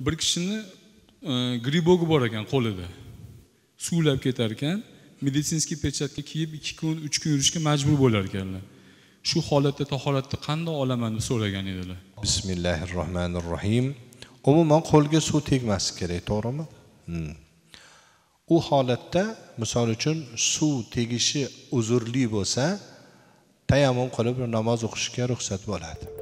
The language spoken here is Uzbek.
bir kishini e, gribogi bor ekan qo'lida suvlab ketar ekan meditsinskiy pechatka kiyib ikki kun uch kun yurishga majbur bo'lar ekanlar shu holatda tahoratni qandoq olaman deb so'ragan edilar bismillahi rohmanir rohim umuman qo'lga suv tegmasligi kerak to'g'rimi hmm. u holatda misol uchun suv tegishi uzrli bo'lsa tayammum qilib namoz o'qishga ruxsat bo'ladi